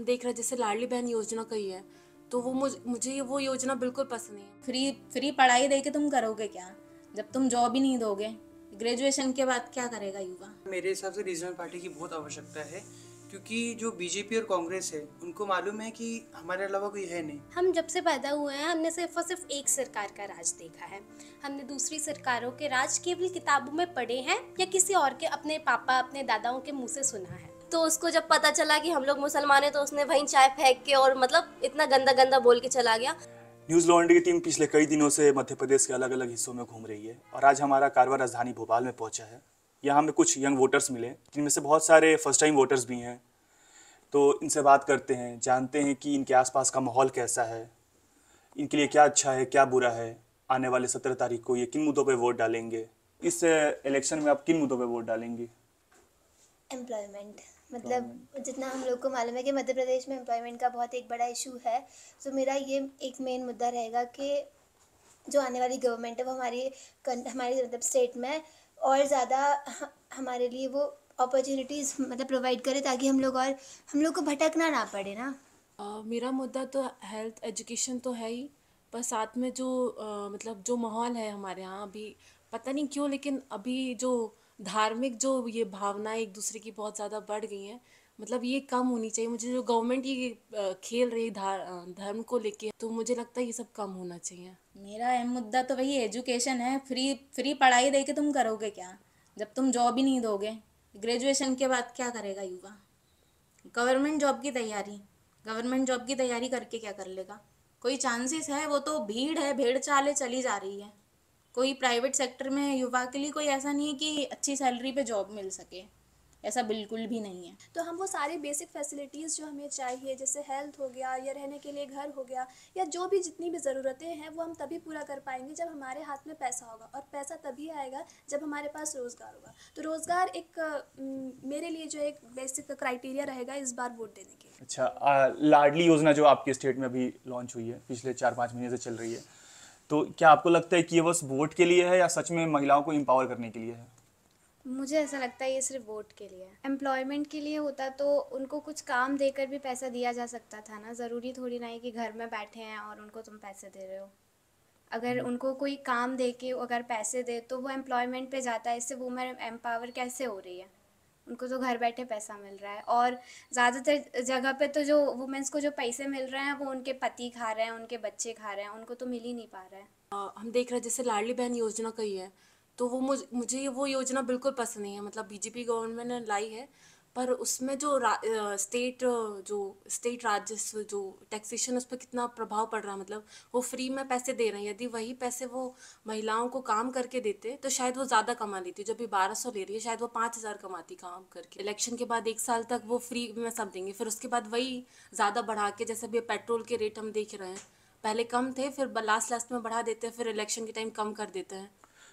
हम देख रहे हैं जैसे लाडली बहन योजना कही है तो वो मुझे मुझे वो योजना बिल्कुल पसंद नहीं है फ्री फ्री पढ़ाई दे के तुम करोगे क्या जब तुम जॉब ही नहीं दोगे ग्रेजुएशन के बाद क्या करेगा युवा मेरे हिसाब से रीजनल पार्टी की बहुत आवश्यकता है क्योंकि जो बीजेपी और कांग्रेस है उनको मालूम है कि हमारे अलावा कोई है नहीं हम जब से पैदा हुए हैं हमने सिर्फ और सिर्फ एक सरकार का राज देखा है हमने दूसरी सरकारों के राज केवल किताबों में पढ़े हैं या किसी और के अपने पापा अपने दादाओं के मुंह से सुना है तो उसको जब पता चला कि हम लोग मुसलमान हैं तो उसने वहीं चाय फेंक के और मतलब इतना गंदा गंदा बोल के चला गया न्यूज लॉन्ड्री की टीम पिछले कई दिनों से मध्य प्रदेश के अलग अलग हिस्सों में घूम रही है और आज हमारा कारवा राजधानी भोपाल में पहुंचा है यहाँ हमें कुछ यंग वोटर्स मिले जिनमें से बहुत सारे फर्स्ट टाइम वोटर्स भी हैं तो इनसे बात करते हैं जानते हैं कि इनके आसपास का माहौल कैसा है इनके लिए क्या अच्छा है क्या बुरा है आने वाले सत्रह तारीख को ये किन मुद्दों पर वोट डालेंगे इस इलेक्शन में आप किन मुद्दों पर वोट डालेंगे एम्प्लॉयमेंट मतलब जितना हम लोग को मालूम है कि मध्य प्रदेश में एम्प्लॉयमेंट का बहुत एक बड़ा इशू है तो मेरा ये एक मेन मुद्दा रहेगा कि जो आने वाली गवर्नमेंट है वो हमारी हमारी मतलब स्टेट में और ज़्यादा हमारे लिए वो अपॉर्चुनिटीज़ मतलब प्रोवाइड करे ताकि हम लोग और हम लोग को भटकना ना पड़े ना uh, मेरा मुद्दा तो हेल्थ एजुकेशन तो है ही पर साथ में जो uh, मतलब जो माहौल है हमारे यहाँ अभी पता नहीं क्यों लेकिन अभी जो धार्मिक जो ये भावनाएं एक दूसरे की बहुत ज़्यादा बढ़ गई हैं मतलब ये कम होनी चाहिए मुझे जो गवर्नमेंट ये खेल रही धर्म को लेके तो मुझे लगता है ये सब कम होना चाहिए मेरा अहम मुद्दा तो वही एजुकेशन है फ्री फ्री पढ़ाई दे के तुम करोगे क्या जब तुम जॉब ही नहीं दोगे ग्रेजुएशन के बाद क्या करेगा युवा गवर्नमेंट जॉब की तैयारी गवर्नमेंट जॉब की तैयारी करके क्या कर लेगा कोई चांसेस है वो तो भीड़ है भेड़ चाले चली जा रही है कोई प्राइवेट सेक्टर में युवा के लिए कोई ऐसा नहीं है कि अच्छी सैलरी पे जॉब मिल सके ऐसा बिल्कुल भी नहीं है तो हम वो सारी बेसिक फैसिलिटीज़ जो हमें चाहिए जैसे हेल्थ हो गया या रहने के लिए घर हो गया या जो भी जितनी भी ज़रूरतें हैं वो हम तभी पूरा कर पाएंगे जब हमारे हाथ में पैसा होगा और पैसा तभी आएगा जब हमारे पास रोज़गार होगा तो रोज़गार एक मेरे लिए जो एक बेसिक क्राइटेरिया रहेगा इस बार वोट देने के अच्छा लाडली योजना जो आपके स्टेट में अभी लॉन्च हुई है पिछले चार पाँच महीने से चल रही है तो क्या आपको लगता है कि ये बस वोट के लिए है या सच में महिलाओं को एम्पावर करने के लिए है मुझे ऐसा लगता है ये सिर्फ वोट के लिए एम्प्लॉयमेंट के लिए होता तो उनको कुछ काम देकर भी पैसा दिया जा सकता था ना ज़रूरी थोड़ी ना है कि घर में बैठे हैं और उनको तुम पैसे दे रहे हो अगर हम्म। उनको कोई काम दे के अगर पैसे दे तो वो एम्प्लॉयमेंट पे जाता है इससे वुमेन एम्पावर कैसे हो रही है उनको तो घर बैठे पैसा मिल रहा है और ज़्यादातर जगह पे तो जो वुमेंस को जो पैसे मिल रहे हैं वो उनके पति खा रहे हैं उनके बच्चे खा रहे हैं उनको तो मिल ही नहीं पा रहा है आ, हम देख रहे हैं जैसे लाडली बहन योजना कही है तो वो मुझे मुझे वो योजना बिल्कुल पसंद नहीं है मतलब बीजेपी गवर्नमेंट ने लाई है पर उसमें जो स्टेट जो स्टेट राजस्व जो टैक्सेशन उस पर कितना प्रभाव पड़ रहा है मतलब वो फ्री में पैसे दे रहे हैं यदि वही पैसे वो महिलाओं को काम करके देते तो शायद वो ज़्यादा कमा लेती जब भी बारह सौ ले रही है शायद वो पाँच हज़ार कमाती काम करके इलेक्शन के बाद एक साल तक वो फ्री में सब देंगे फिर उसके बाद वही ज़्यादा बढ़ा के जैसे भी पेट्रोल के रेट हम देख रहे हैं पहले कम थे फिर लास्ट लास्ट में बढ़ा देते हैं फिर इलेक्शन के टाइम कम कर देते हैं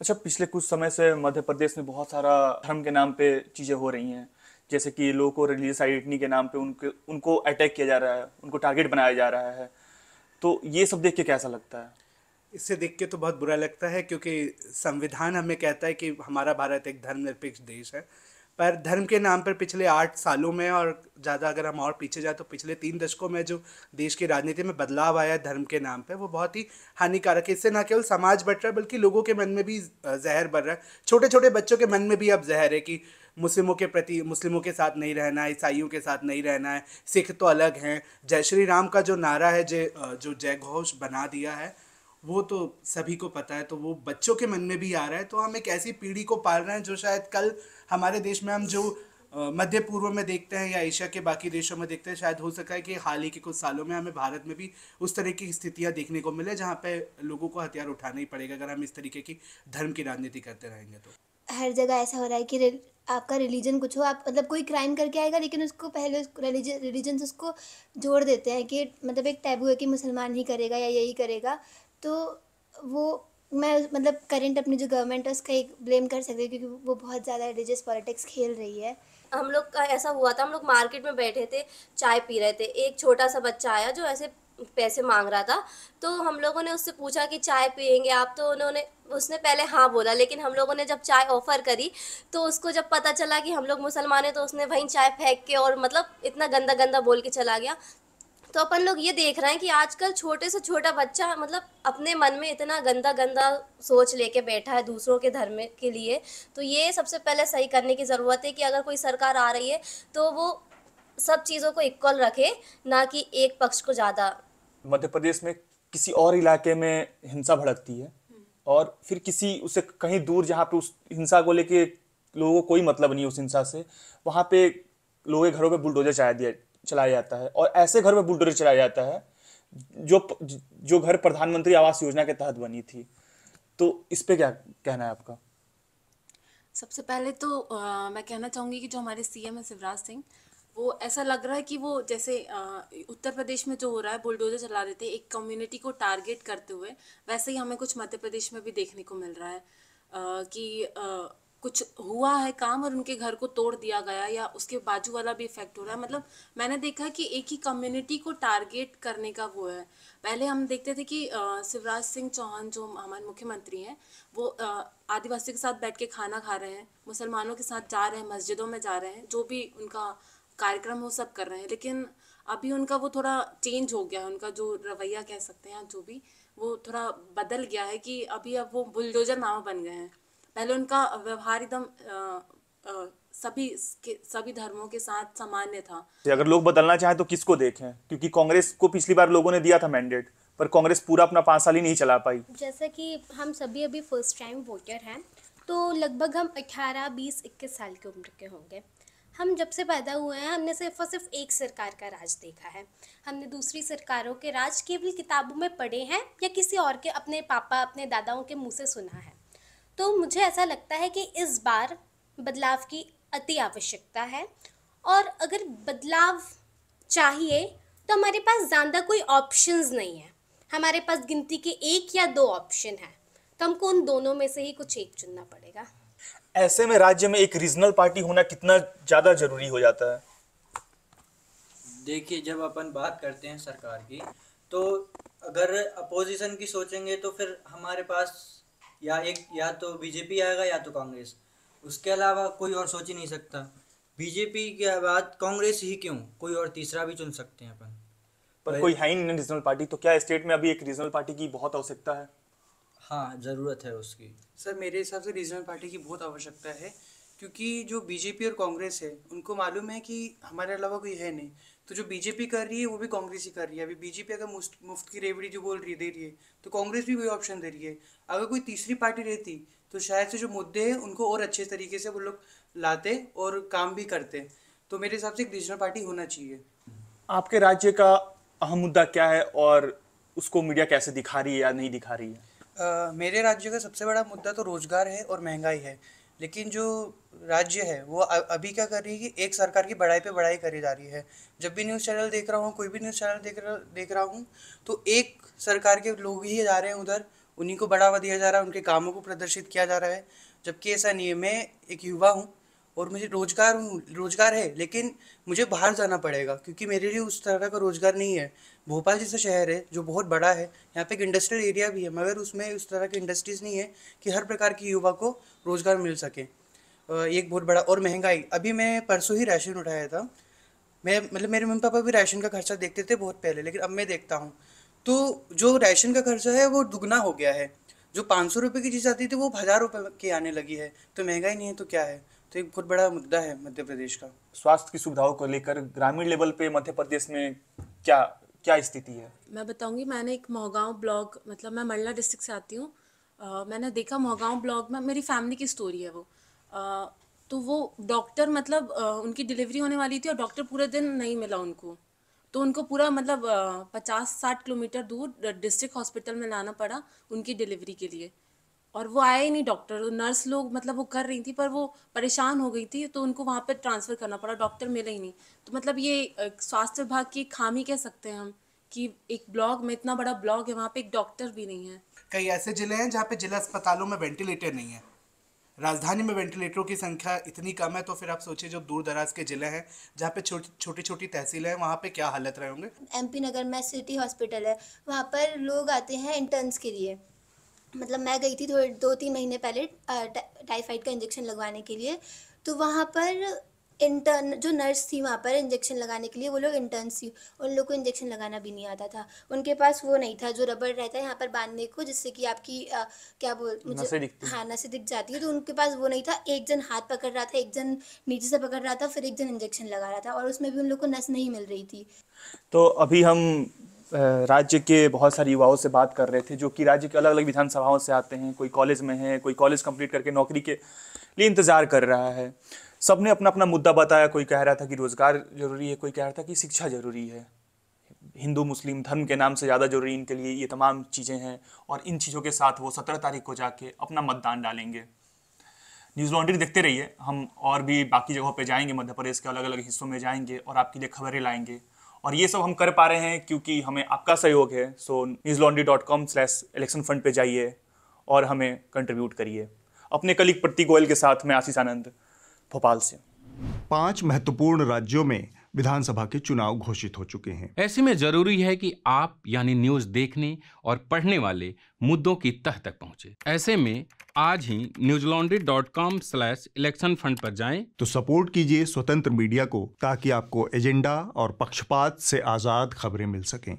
अच्छा पिछले कुछ समय से मध्य प्रदेश में बहुत सारा धर्म के नाम पे चीज़ें हो रही हैं जैसे कि लोगों को रिलीजियस आइडेंटिटी के नाम पे उनके उनको अटैक किया जा रहा है उनको टारगेट बनाया जा रहा है तो ये सब देख के कैसा लगता है इससे देख के तो बहुत बुरा लगता है क्योंकि संविधान हमें कहता है कि हमारा भारत एक धर्मनिरपेक्ष देश है पर धर्म के नाम पर पिछले आठ सालों में और ज़्यादा अगर हम और पीछे जाए तो पिछले तीन दशकों में जो देश की राजनीति में बदलाव आया है धर्म के नाम पर वो बहुत ही हानिकारक है इससे ना केवल समाज बढ़ रहा है बल्कि लोगों के मन में भी जहर बढ़ रहा है छोटे छोटे बच्चों के मन में भी अब जहर है कि मुस्लिमों के प्रति मुस्लिमों के साथ नहीं रहना है ईसाइयों के साथ नहीं रहना है सिख तो अलग हैं जय श्री राम का जो नारा है जय जो जय घोष बना दिया है वो तो सभी को पता है तो वो बच्चों के मन में भी आ रहा है तो हम एक ऐसी पीढ़ी को पाल रहे हैं जो शायद कल हमारे देश में हम जो मध्य पूर्व में देखते हैं या एशिया के बाकी देशों में देखते हैं शायद हो सका है कि हाल ही के कुछ सालों में हमें भारत में भी उस तरह की स्थितियां देखने को मिले जहाँ पे लोगों को हथियार उठाना ही पड़ेगा अगर हम इस तरीके की धर्म की राजनीति करते रहेंगे तो हर जगह ऐसा हो रहा है कि आपका रिलीजन कुछ हो आप मतलब कोई क्राइम करके आएगा लेकिन उसको पहले रिलीजन रिलीजन से उसको जोड़ देते हैं कि मतलब एक टैबू है कि मुसलमान ही करेगा या यही करेगा तो वो मैं मतलब करंट अपनी जो गवर्नमेंट है उसका एक ब्लेम कर सकती हूँ क्योंकि वो बहुत ज़्यादा रिलीजियस पॉलिटिक्स खेल रही है हम लोग का ऐसा हुआ था हम लोग मार्केट में बैठे थे चाय पी रहे थे एक छोटा सा बच्चा आया जो ऐसे पैसे मांग रहा था तो हम लोगों ने उससे पूछा कि चाय पियेंगे आप तो उन्होंने उसने पहले हाँ बोला लेकिन हम लोगों ने जब चाय ऑफ़र करी तो उसको जब पता चला कि हम लोग मुसलमान हैं तो उसने वहीं चाय फेंक के और मतलब इतना गंदा गंदा बोल के चला गया तो अपन लोग ये देख रहे हैं कि आजकल छोटे से छोटा बच्चा मतलब अपने मन में इतना गंदा गंदा सोच लेके बैठा है दूसरों के धर्म के लिए तो ये सबसे पहले सही करने की ज़रूरत है कि अगर कोई सरकार आ रही है तो वो सब चीज़ों को इक्वल रखे ना कि एक पक्ष को ज़्यादा मध्य प्रदेश में किसी और इलाके में हिंसा भड़कती है और फिर किसी उसे कहीं दूर जहाँ पे उस हिंसा को लेके लोगों को कोई मतलब नहीं है उस हिंसा से वहाँ पे लोगों के घरों पे बुलडोजर चला दिया चलाया जाता है और ऐसे घर में बुलडोजर चलाया जाता है जो जो घर प्रधानमंत्री आवास योजना के तहत बनी थी तो इस पर क्या कहना है आपका सबसे पहले तो आ, मैं कहना चाहूँगी कि जो हमारे सीएम है शिवराज सिंह वो ऐसा लग रहा है कि वो जैसे उत्तर प्रदेश में जो हो रहा है बुलडोजर चला रहे थे एक कम्युनिटी को टारगेट करते हुए वैसे ही हमें कुछ मध्य प्रदेश में भी देखने को मिल रहा है कि कुछ हुआ है काम और उनके घर को तोड़ दिया गया या उसके बाजू वाला भी इफेक्ट हो रहा है मतलब मैंने देखा कि एक ही कम्युनिटी को टारगेट करने का वो है पहले हम देखते थे कि शिवराज सिंह चौहान जो हमारे मुख्यमंत्री हैं वो आदिवासियों के साथ बैठ के खाना खा रहे हैं मुसलमानों के साथ जा रहे हैं मस्जिदों में जा रहे हैं जो भी उनका कार्यक्रम वो सब कर रहे हैं लेकिन अभी उनका वो थोड़ा चेंज हो गया है उनका जो रवैया कह सकते हैं जो भी वो थोड़ा बदल गया है कि अभी अब वो बुलडोजर मामा बन गए हैं पहले उनका व्यवहार एकदम सभी सभी धर्मों के साथ सामान्य था अगर लोग बदलना चाहे तो किसको देखें क्योंकि कांग्रेस को पिछली बार लोगों ने दिया था मैंडेट पर कांग्रेस पूरा अपना पाँच साल ही नहीं चला पाई जैसे कि हम सभी अभी फर्स्ट टाइम वोटर हैं तो लगभग हम 18, 20, 21 साल की उम्र के होंगे हम जब से पैदा हुए हैं हमने सिर्फ और सिर्फ एक सरकार का राज देखा है हमने दूसरी सरकारों के राज केवल किताबों में पढ़े हैं या किसी और के अपने पापा अपने दादाओं के मुँह से सुना है तो मुझे ऐसा लगता है कि इस बार बदलाव की अति आवश्यकता है और अगर बदलाव चाहिए तो हमारे पास ज़्यादा कोई ऑप्शंस नहीं है हमारे पास गिनती के एक या दो ऑप्शन हैं तो हमको उन दोनों में से ही कुछ एक चुनना पड़ेगा ऐसे में राज्य में एक रीजनल पार्टी होना कितना ज्यादा जरूरी हो जाता है देखिए जब अपन बात करते हैं सरकार की तो अगर अपोजिशन की सोचेंगे तो फिर हमारे पास या एक या तो बीजेपी आएगा या तो कांग्रेस उसके अलावा कोई और सोच ही नहीं सकता बीजेपी के बाद कांग्रेस ही क्यों कोई और तीसरा भी चुन सकते हैं अपन पर कोई है ही नहीं रीजनल पार्टी तो क्या स्टेट में अभी एक रीजनल पार्टी की बहुत आवश्यकता है हाँ ज़रूरत है उसकी सर मेरे हिसाब से रीजनल पार्टी की बहुत आवश्यकता है क्योंकि जो बीजेपी और कांग्रेस है उनको मालूम है कि हमारे अलावा कोई है नहीं तो जो बीजेपी कर रही है वो भी कांग्रेस ही कर रही है अभी बीजेपी अगर मुफ्त की रेवड़ी जो बोल रही है दे रही है तो कांग्रेस भी वही ऑप्शन दे रही है अगर कोई तीसरी पार्टी रहती तो शायद से जो मुद्दे हैं उनको और अच्छे तरीके से वो लोग लाते और काम भी करते तो मेरे हिसाब से एक रीजनल पार्टी होना चाहिए आपके राज्य का अहम मुद्दा क्या है और उसको मीडिया कैसे दिखा रही है या नहीं दिखा रही है मेरे राज्य का सबसे बड़ा मुद्दा तो रोज़गार है और महंगाई है लेकिन जो राज्य है वो अभी क्या कर रही है कि एक सरकार की बढ़ाई पे बढ़ाई करी जा रही है जब भी न्यूज़ चैनल देख रहा हूँ कोई भी न्यूज़ चैनल देख रहा देख रहा हूँ तो एक सरकार के लोग ही जा रहे हैं उधर उन्हीं को बढ़ावा दिया जा रहा है उनके कामों को प्रदर्शित किया जा रहा है जबकि ऐसा नहीं है मैं एक युवा हूँ और मुझे रोजगार रोजगार है लेकिन मुझे बाहर जाना पड़ेगा क्योंकि मेरे लिए उस तरह का रोजगार नहीं है भोपाल जैसा शहर है जो बहुत बड़ा है यहाँ पे एक इंडस्ट्रियल एरिया भी है मगर उसमें उस तरह की इंडस्ट्रीज़ नहीं है कि हर प्रकार की युवा को रोज़गार मिल सके एक बहुत बड़ा और महंगाई अभी मैं परसों ही राशन उठाया था मैं मतलब मेरे मम्मी पापा भी राशन का खर्चा देखते थे बहुत पहले लेकिन अब मैं देखता हूँ तो जो राशन का खर्चा है वो दुगना हो गया है जो पाँच सौ रुपये की चीज़ आती थी वो हज़ार रुपये की आने लगी है तो महंगाई नहीं है तो क्या है तो एक बहुत बड़ा मुद्दा है मध्य प्रदेश का स्वास्थ्य की सुविधाओं को लेकर ग्रामीण लेवल पे मध्य प्रदेश में क्या क्या स्थिति है मैं बताऊंगी मैंने एक मोहगांव ब्लॉग मतलब मैं मंडला डिस्ट्रिक्ट से आती हूँ मैंने देखा मोहगांव ब्लॉग में मेरी फैमिली की स्टोरी है वो आ, तो वो डॉक्टर मतलब आ, उनकी डिलीवरी होने वाली थी और डॉक्टर पूरे दिन नहीं मिला उनको तो उनको पूरा मतलब पचास साठ किलोमीटर दूर डिस्ट्रिक्ट हॉस्पिटल में लाना पड़ा उनकी डिलीवरी के लिए और वो आए नहीं डॉक्टर तो नर्स लोग मतलब वो कर रही थी पर वो परेशान हो गई थी तो उनको वहाँ पर ट्रांसफ़र करना पड़ा डॉक्टर मिले ही नहीं तो मतलब ये स्वास्थ्य विभाग की खामी कह सकते हैं हम कि एक ब्लॉग में इतना बड़ा ब्लॉग है वहाँ पे एक डॉक्टर भी नहीं है कई ऐसे जिले हैं जहाँ पे जिला अस्पतालों में वेंटिलेटर नहीं है राजधानी में वेंटिलेटरों की संख्या इतनी कम है तो फिर आप सोचिए जो दूर दराज के जिले हैं जहाँ पे छोटी छोटी छोटी तहसीलें हैं वहाँ पे क्या हालत रहे होंगे एम नगर में सिटी हॉस्पिटल है वहाँ पर लोग आते हैं इंटर्न्स के लिए मतलब मैं गई थी थोड़े दो तीन महीने पहले टाइफाइड का इंजेक्शन लगवाने के लिए तो वहाँ पर इंटर्न जो नर्स थी वहाँ पर इंजेक्शन लगाने के लिए वो लोग इंटर्न थी उन लोग को इंजेक्शन लगाना भी नहीं आता था उनके पास वो नहीं था जो रबड़ रहता है यहाँ पर बांधने को जिससे कि आपकी आ, क्या बोल मुझे हाँ से दिख जाती है तो उनके पास वो नहीं था एक जन हाथ पकड़ रहा था एक जन नीचे से पकड़ रहा था फिर एक जन इंजेक्शन लगा रहा था और उसमें भी उन लोग को नस नहीं मिल रही थी तो अभी हम राज्य के बहुत सारे युवाओं से बात कर रहे थे जो कि राज्य के अलग अलग विधानसभाओं से आते हैं कोई कॉलेज में है कोई कॉलेज कंप्लीट करके नौकरी के लिए इंतज़ार कर रहा है सब ने अपना अपना मुद्दा बताया कोई कह रहा था कि रोज़गार ज़रूरी है कोई कह रहा था कि शिक्षा ज़रूरी है हिंदू मुस्लिम धर्म के नाम से ज़्यादा ज़रूरी इनके लिए ये तमाम चीज़ें हैं और इन चीज़ों के साथ वो सत्रह तारीख को जाके अपना मतदान डालेंगे न्यूज़ लॉन्ड्री देखते रहिए हम और भी बाकी जगहों पे जाएंगे मध्य प्रदेश के अलग अलग हिस्सों में जाएंगे और आपके लिए खबरें लाएंगे और ये सब हम कर पा रहे हैं क्योंकि हमें आपका सहयोग है so Newslaundry dot com slash election fund पर जाइए और हमें कंट्रीब्यूट करिए अपने कलिक प्रतीक गोयल के साथ मैं आशीष आनंद भोपाल से पांच महत्वपूर्ण राज्यों में विधानसभा के चुनाव घोषित हो चुके हैं ऐसे में जरूरी है कि आप यानी न्यूज देखने और पढ़ने वाले मुद्दों की तह तक पहुंचे ऐसे में आज ही Newslaundry dot com slash election fund पर जाएं तो सपोर्ट कीजिए स्वतंत्र मीडिया को ताकि आपको एजेंडा और पक्षपात से आजाद खबरें मिल सकें